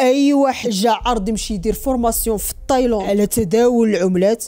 اي واحد جا عرض يمشي يدير فورماسيون في تايلاند على تداول العملات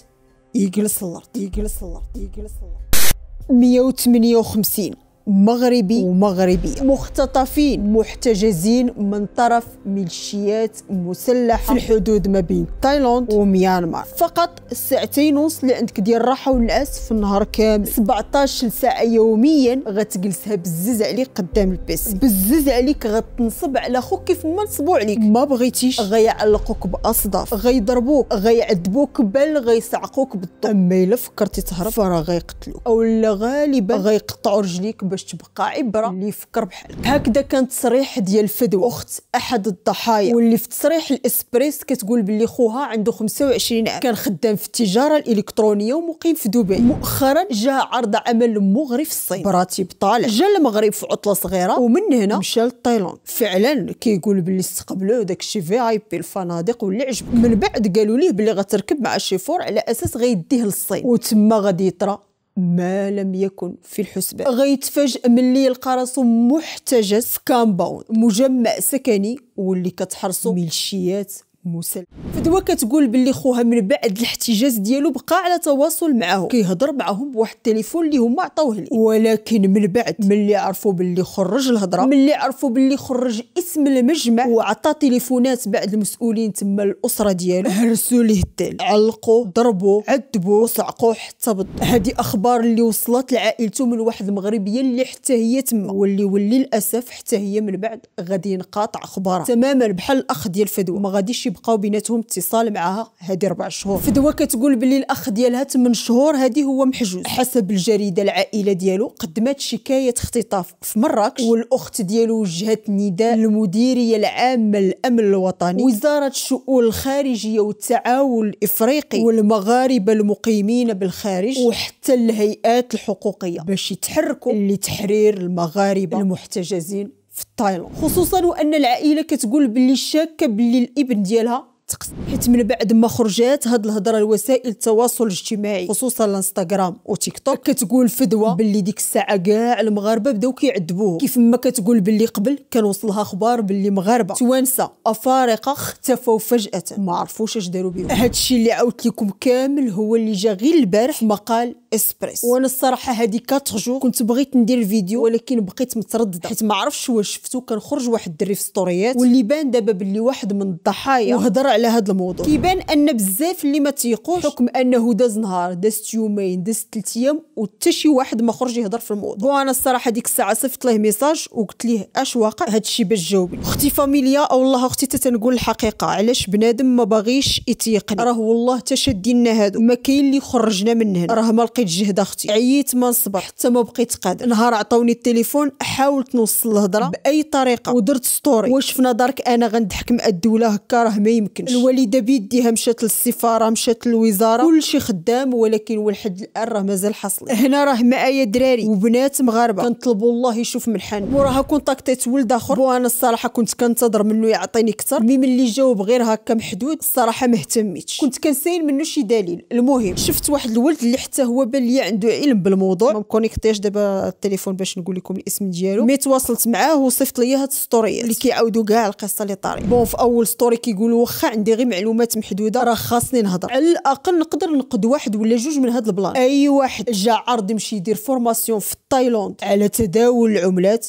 يجلس الارض يجلس الارض يجلس الارض 158 مغربي ومغربية مختطفين محتجزين من طرف ميليشيات مسلحة في الحدود ما بين تايلاند وميانمار فقط ساعتين ونص اللي عندك ديال الراحة والنعاس في النهار كامل 17 ساعة يوميا غتجلسها بزز عليك قدام البيس بزز عليك غتنصب على خوك كيف ما نصبوا عليك ما بغيتيش غيعلقوك باصداف غيضربوك غيعذبوك بل غيصعقوك بالضم اما الا فكرتي تهرب فراه غيقتلوك او غالبا غيقطعوا رجليك باش تبقى عبره اللي يفكر بحال هكذا كان تصريح ديال فدوى اخت احد الضحايا واللي في تصريح الاسبريس كتقول باللي خوها عنده 25 عام كان خدام في التجاره الالكترونيه ومقيم في دبي مؤخرا جاء عرض عمل مغري في الصين براتب طالع جا المغرب في عطله صغيره ومن هنا مشى لتايلاند فعلا كيقول باللي استقبلوه داكشي في اي بي الفنادق واللي عجب من بعد قالوا ليه باللي غتركب مع شيفور على اساس غيديه للصين وتما غادي يطرى ما لم يكن في الحسبان غيتفاجئ ملي يلقى راسو محتجز كامباوند مجمع سكني واللي كتحرصو ميليشيات مسل فدوا كتقول باللي خوها من بعد الاحتجاز ديالو بقى على تواصل معاهم كيهضر معاهم بواحد التليفون اللي هما عطاوه ليه ولكن من بعد ملي عرفوا باللي خرج الهضره ملي عرفوا باللي خرج اسم المجمع وعطى تليفونات بعد المسؤولين تما الاسره ديالو هرسوا ليه التال علقوا ضربوا عذبوا وصعقوا حتى بض هذه اخبار اللي وصلت لعائلته من واحد المغربيه اللي حتى هي تما واللي واللي للاسف حتى هي من بعد غادي ينقاطع اخبارها تماما بحال الاخ ديال فدوى ما غاديش كيبقاو بيناتهم اتصال معها هذه ربع شهور فدوا كتقول باللي الاخ ديالها 8 شهور هذه هو محجوز حسب الجريده العائله ديالو قدمت شكايه اختطاف في مراكش والاخت ديالو وجهت نداء للمديريه العامه للامن الوطني وزاره الشؤون الخارجيه والتعاون الافريقي والمغاربه المقيمين بالخارج وحتى الهيئات الحقوقيه باش يتحركوا لتحرير المغاربه المحتجزين في التايلاند خصوصا وان العائله كتقول باللي شاكه باللي الابن ديالها تقص حيت من بعد ما خرجات هاد الهضره لوسائل التواصل الاجتماعي خصوصا الانستغرام وتيك توك كتقول فدوى باللي ديك الساعه كاع المغاربه بداو كيعذبوه كيف ما كتقول باللي قبل كان وصلها اخبار باللي مغاربه توانسه افارقه اختفوا فجاه ما عرفوش اش داروا بهم هادشي اللي عاودت لكم كامل هو اللي جا غير البارح مقال اسبريس وانا الصراحه 4 جور كنت بغيت ندير الفيديو ولكن بقيت متردده حيت ما عرفتش واش شفتو كنخرج واحد الدري في ستوريات واللي بان دابا باللي واحد من الضحايا وهضر على هذا الموضوع كيبان ان بزاف اللي ما تيقوش حكم انه داز نهار دازت يومين دازت ثلاث ايام وحتى شي واحد ما خرج يهضر في الموضوع وانا الصراحه ديك الساعه صيفط ليه ميساج وقلت ليه اش واقع هادشي باش جاوبني اختي فاميليا او والله اختي تتنقول الحقيقه علاش بنادم ما باغيش يتيقن راه والله تشدينا لنا هادو ما كاين اللي خرجنا من هنا راه ما لقينا حطيت جهد اختي عييت ما نصبر حتى ما بقيت قادر نهار عطاوني التليفون حاولت نوصل الهضره باي طريقه ودرت ستوري واش في نظرك انا غنضحك مع الدوله هكا راه ما يمكنش الوالده بيديها مشات للسفاره مشات للوزاره كلشي خدام ولكن ولحد الان راه مازال حصل هنا راه معايا دراري وبنات مغاربه كنطلبوا الله يشوف من حن وراها كونتاكتيت ولد اخر وانا الصراحه كنت كنتظر منه يعطيني اكثر مي ملي جاوب غير هكا محدود الصراحه ما اهتميتش كنت كنساين منه شي دليل المهم شفت واحد الولد اللي حتى هو ويبان لي عنده علم بالموضوع ما كونيكتيش دابا التليفون باش نقول لكم الاسم ديالو مي تواصلت معاه وصيفط ليا هاد السطوريات اللي كيعاودوا كاع القصه اللي طاري بون في اول ستوري كيقولوا واخا عندي غير معلومات محدوده راه خاصني نهضر على الاقل نقدر نقد واحد ولا جوج من هاد البلان اي واحد جا عرض يمشي يدير فورماسيون في تايلاند على تداول العملات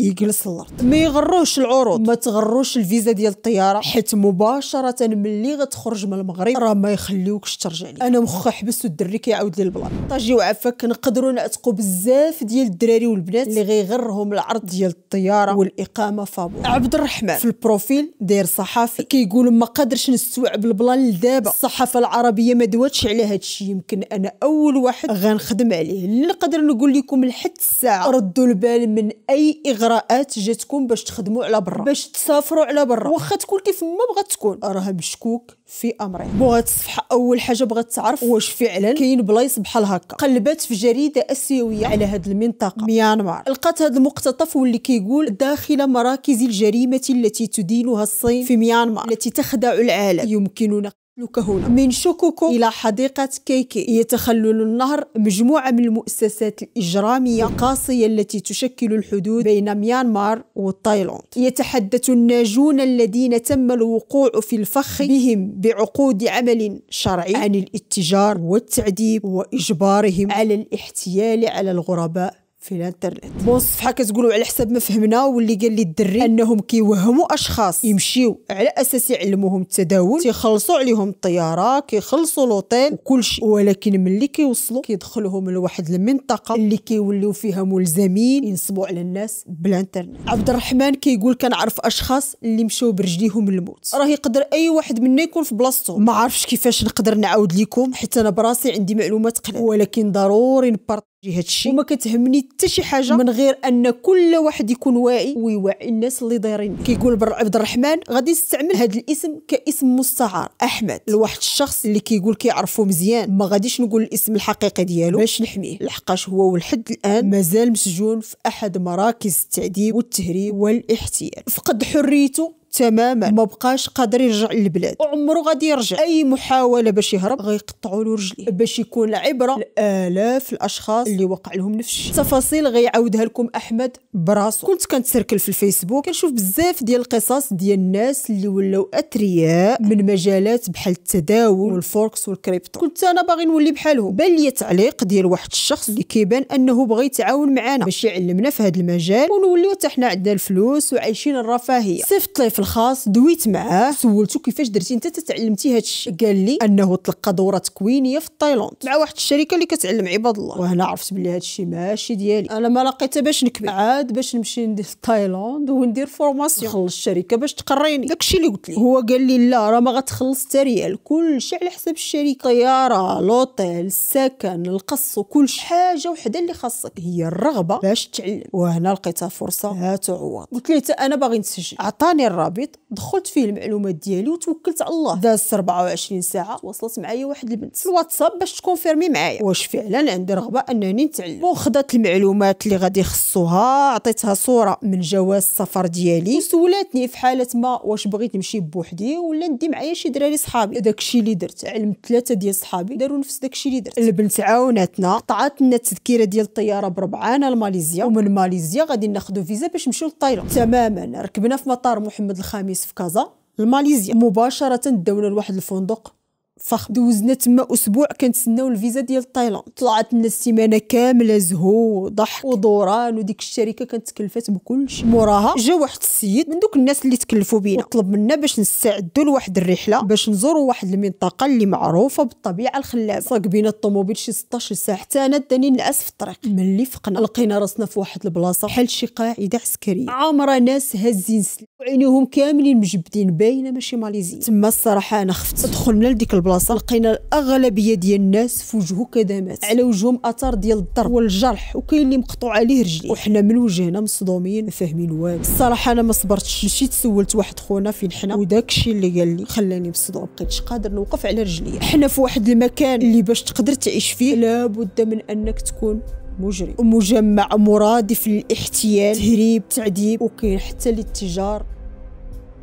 يجلس الارض ما يغروش العروض ما تغروش الفيزا ديال الطياره حيت مباشره ملي غتخرج من المغرب راه ما يخليوكش ترجع لي انا مخا حبس والدري كيعاود لي البلان طاجي وعفاك نقدروا نعتقوا بزاف ديال الدراري والبنات اللي غيغرهم العرض ديال الطياره والاقامه فابور عبد الرحمن في البروفيل داير صحافي كيقول ما قادرش نستوعب البلان لدابا الصحافه العربيه ما دواتش على هذا الشيء يمكن انا اول واحد غنخدم عليه اللي نقدر نقول لكم لحد الساعه ردوا البال من اي اغراء الاجراءات جاتكم باش تخدموا على برا باش تسافروا على برا واخا تكون كيف ما بغات تكون راها مشكوك في امري بغات الصفحه اول حاجه بغات تعرف واش فعلا كاين بلايص بحال هكا قلبات في جريده اسيويه على هذه المنطقه ميانمار لقات هذا المقتطف واللي كيقول داخل مراكز الجريمه التي تدينها الصين في ميانمار التي تخدع العالم يمكننا هنا من شكوكو إلى حديقة كيكي يتخلل النهر مجموعة من المؤسسات الإجرامية القاسية التي تشكل الحدود بين ميانمار وتايلاند يتحدث الناجون الذين تم الوقوع في الفخ بهم بعقود عمل شرعي عن الاتجار والتعذيب وإجبارهم على الاحتيال على الغرباء في الانترنت بوصف هكا تقولوا على حساب ما فهمنا واللي قال لي الدري انهم كيوهموا اشخاص يمشيو على اساس يعلموهم التداول تيخلصوا عليهم الطياره كيخلصوا لوطيل وكل شيء ولكن ملي كيوصلوا كيدخلوهم لواحد المنطقه اللي كيوليو فيها ملزمين ينصبوا على الناس بالانترنت عبد الرحمن كيقول كي كنعرف اشخاص اللي مشاو برجليهم للموت راه يقدر اي واحد منا يكون في بلاصتو ما عرفش كيفاش نقدر نعاود لكم حيت انا براسي عندي معلومات قليله ولكن ضروري نبرط هذا الشيء وما كتهمني حتى شي حاجه من غير ان كل واحد يكون واعي ويوعي الناس اللي دايرين كيقول عبد الرحمن غادي نستعمل هذا الاسم كاسم مستعار احمد لواحد الشخص اللي كيقول كيعرفو مزيان ما غاديش نقول الاسم الحقيقي ديالو باش نحميه لحقاش هو ولحد الان مازال مسجون في احد مراكز التعذيب والتهريب والاحتيال فقد حريته تماما ما بقاش قادر يرجع للبلاد وعمره غادي يرجع اي محاوله باش يهرب غيقطعوا له رجليه باش يكون عبره لالاف الاشخاص اللي وقع لهم نفس الشيء تفاصيل غيعاودها لكم احمد براسو كنت كنتسركل في الفيسبوك كنشوف بزاف ديال القصص ديال الناس اللي ولاو اثرياء من مجالات بحال التداول والفوركس والكريبتو كنت انا باغي نولي بحالهم بان لي تعليق ديال واحد الشخص اللي كيبان انه بغى يتعاون معنا باش يعلمنا في هذا المجال ونوليو حتى حنا عندنا الفلوس وعايشين الرفاهيه صيفط لي في الخاص دويت معاه سولته كيفاش درتي انت تتعلمتي هادشي قال لي انه تلقى دوره تكوينيه في تايلاند مع واحد الشركه اللي كتعلم عباد الله وهنا عرفت بلي هادشي ماشي ديالي انا ما لقيتها باش نكبر عاد باش نمشي ندير تايلاند وندير فورماسيون خلص الشركه باش تقريني داكشي اللي قلت لي هو قال لي لا راه ما غتخلص حتى ريال كلشي على حساب الشركه طياره لوطيل السكن القص وكلشي حاجه وحده اللي خاصك هي الرغبه باش تعلم وهنا لقيتها فرصه ها تعوض قلت ليه انا باغي نسجل عطاني الرابط الرابط دخلت فيه المعلومات ديالي وتوكلت على الله دازت 24 ساعه وصلت معايا واحد البنت في الواتساب باش تكونفيرمي معايا واش فعلا عندي رغبه انني نتعلم وخدات المعلومات اللي غادي يخصوها عطيتها صوره من جواز السفر ديالي وسولاتني في حاله ما واش بغيت نمشي بوحدي ولا ندي معايا شي دراري صحابي داكشي اللي درت علمت ثلاثه ديال صحابي داروا نفس داكشي اللي درت البنت عاوناتنا قطعات لنا التذكيره ديال الطياره بربعانه لماليزيا ومن ماليزيا غادي ناخذ فيزا باش نمشيو لتايلاند تماما ركبنا في مطار محمد الخامس في كازا الماليزيا مباشره دونا لواحد الفندق فخم دوزنا تما اسبوع كنتسناو الفيزا ديال تايلاند طلعت لنا السيمانه كامله زهو وضحك ودوران وديك الشركه كانت تكلفات بكلشي موراها جا واحد السيد من دوك الناس اللي تكلفوا بينا طلب منا باش نستعدوا لواحد الرحله باش نزوروا واحد المنطقه اللي معروفه بالطبيعه الخلابه صاق بينا الطوموبيل شي 16 ساعه حتى انا داني نعس في الطريق ملي فقنا لقينا راسنا في واحد البلاصه بحال شي قاعده عسكريه عامره ناس هازين عينيهم كاملين مجبدين باينه ماشي ماليزيين تما الصراحه انا خفت دخلنا لديك البلاصه البلاصه لقينا الاغلبيه ديال الناس في وجهه كدمات على وجههم اثار ديال الضرب والجرح وكاين اللي مقطوع عليه رجليه وحنا من وجهنا مصدومين ما فاهمين والو الصراحه انا ما صبرتش مشيت سولت واحد خونا فين حنا وداك الشيء اللي قال لي خلاني مصدوم بقيتش قادر نوقف على رجليا حنا في واحد المكان اللي باش تقدر تعيش فيه لابد من انك تكون مجرم ومجمع مرادف للاحتيال تهريب تعذيب وكاين حتى للتجار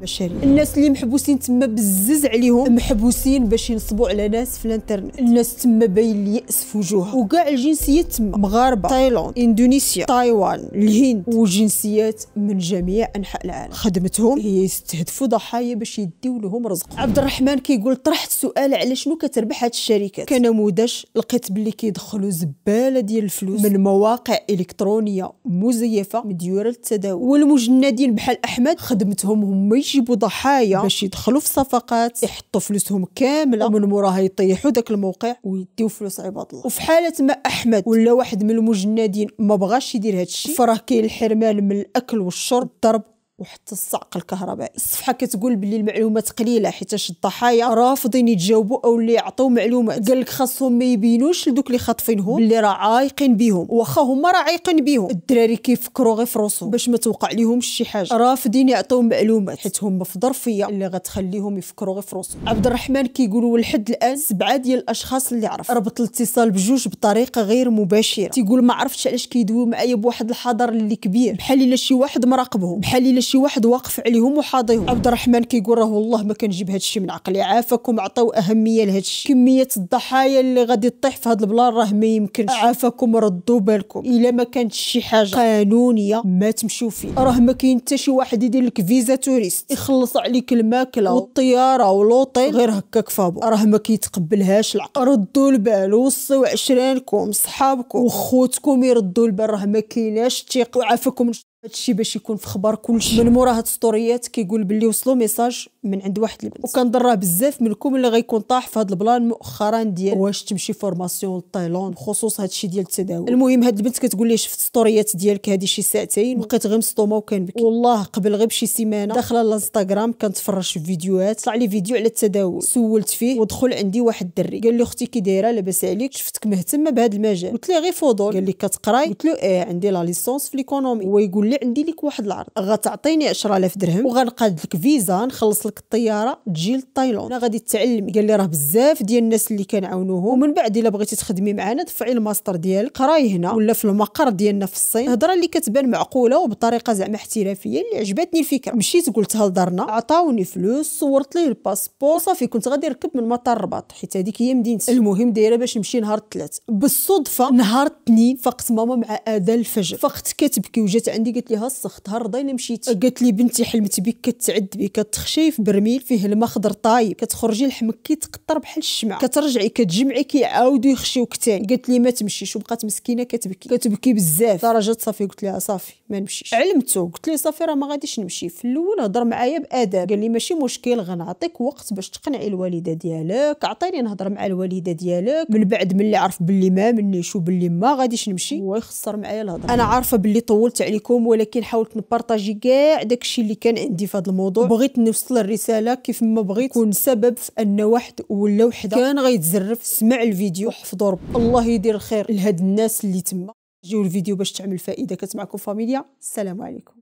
بشري الناس اللي محبوسين تما بزز عليهم محبوسين باش ينصبوا على ناس في الانترنت الناس تما باين الياس في وجوهها وكاع الجنسيات تما مغاربه تايلاند اندونيسيا تايوان الهند وجنسيات من جميع انحاء العالم خدمتهم هي يستهدفوا ضحايا باش يديو لهم رزقهم عبد الرحمن كيقول كي طرحت سؤال على شنو كتربح هاد الشركات كنموذج لقيت بلي كيدخلوا زباله ديال الفلوس من مواقع الكترونيه مزيفه مديوره للتداول والمجندين بحال احمد خدمتهم هما يجيبوا ضحايا باش يدخلوا في صفقات يحطوا فلوسهم كامله ومن آه. موراها يطيحوا داك الموقع ويديو فلوس عباد الله وفي حاله ما احمد ولا واحد من المجندين ما بغاش يدير هذا الشيء فراه كاين الحرمان من الاكل والشرب الضرب وحتى الصعق الكهربائي الصفحه كتقول بلي المعلومات قليله حيتاش الضحايا رافضين يتجاوبوا او اللي يعطوا معلومات قال لك خاصهم ما يبينوش لدوك اللي خاطفينهم اللي راه عايقين بيهم واخا هما راه عايقين بيهم الدراري كيفكروا غير في راسهم باش ما توقع لهم شي حاجه رافضين يعطوا معلومات حيت هما في ظرفيه اللي غتخليهم يفكروا غير في راسهم عبد الرحمن كيقولوا لحد الان سبعه ديال الاشخاص اللي عرف ربط الاتصال بجوج بطريقه غير مباشره تيقول ما عرفتش علاش كيدوي معايا بواحد الحضر اللي كبير بحال الا شي واحد مراقبهم بحال الا شي واحد واقف عليهم وحاضيهم عبد الرحمن كيقول راه والله ما كنجيب هادشي من عقلي عافاكم عطاو اهميه لهادشي كميه الضحايا اللي غادي تطيح في هذا البلان راه ما يمكنش عافاكم ردوا بالكم الا ما كانت شي حاجه قانونيه ما تمشيو فيه راه ما كاين حتى شي واحد يدير لك فيزا توريست يخلص عليك الماكله والطياره والوطيل غير هكاك فابو راه ما كيتقبلهاش العقل ردوا البال وصيو عشرانكم صحابكم وخوتكم يردوا البال راه ما كايناش الثقه وعافاكم هادشي باش يكون في خبر كلشي من مورا هاد السطوريات كيقول باللي وصلوا ميساج من عند واحد البنت ضره بزاف منكم اللي غيكون طاح في هذا البلان مؤخرا ديال واش تمشي فورماسيون لتايلاند بخصوص هذا الشيء ديال التداول المهم هاد البنت كتقول لي شفت ستوريات ديالك هذه شي ساعتين بقيت غير مصطومه وكنبكي والله قبل غير بشي سيمانه داخله الانستغرام كنتفرج في فيديوهات طلع لي فيديو على التداول سولت فيه ودخل عندي واحد الدري قال لي اختي كي دايره لاباس عليك شفتك مهتمه بهذا المجال قلت ليه غير فضول قال لي كتقراي قلت له ايه عندي لا ليسونس في ليكونومي هو يقول لي عندي لك واحد العرض غتعطيني 10000 درهم وغنقاد لك فيزا نخلص لك ديك الطياره تجي لتايلاند غادي تعلمي قال لي راه بزاف ديال الناس اللي كنعاونوهم ومن بعد الا بغيتي تخدمي معنا دفعي الماستر ديالك قراي هنا ولا في المقر ديالنا في الصين الهضره اللي كتبان معقوله وبطريقه زعما احترافيه اللي عجبتني الفكره مشيت قلتها لدارنا عطاوني فلوس صورت ليه الباسبور صافي كنت غادي نركب من مطار الرباط حيت هذيك هي مدينتي المهم دايره باش نمشي نهار الثلاث بالصدفه نهار الاثنين فقت ماما مع اذى الفجر فقت كتبكي وجات عندي قالت لي ها سختها رضينا مشيتي قالت لي بنتي حلمت بك كتعذبي كتخشي في برميل فيه الماء خضر طايب كتخرجي لحمك كيتقطر بحال الشمعه كترجعي كتجمعي كيعاودو يخشيوك تاني قالت لي ما تمشيش وبقات مسكينه كتبكي كتبكي بزاف درجه صافي قلت لها صافي ما نمشيش علمته قلت لي صافي راه ما غاديش نمشي في الاول هضر معايا باداب قال لي ماشي مشكل غنعطيك وقت باش تقنعي الوالده ديالك عطيني نهضر مع الوالده ديالك من بعد ملي عرف باللي ما منيش وباللي ما غاديش نمشي هو يخسر معايا الهضره انا عارفه باللي طولت عليكم ولكن حاولت نبارطاجي كاع داكشي اللي كان عندي في هذا الموضوع بغيت نوصل الرساله كيف ما بغيت كون سبب في ان واحد ولا وحده كان غيتزرف سمع الفيديو وحفظو رب الله يدير الخير لهاد الناس اللي تما جيو الفيديو باش تعمل فائده كتبعكم فاميليا السلام عليكم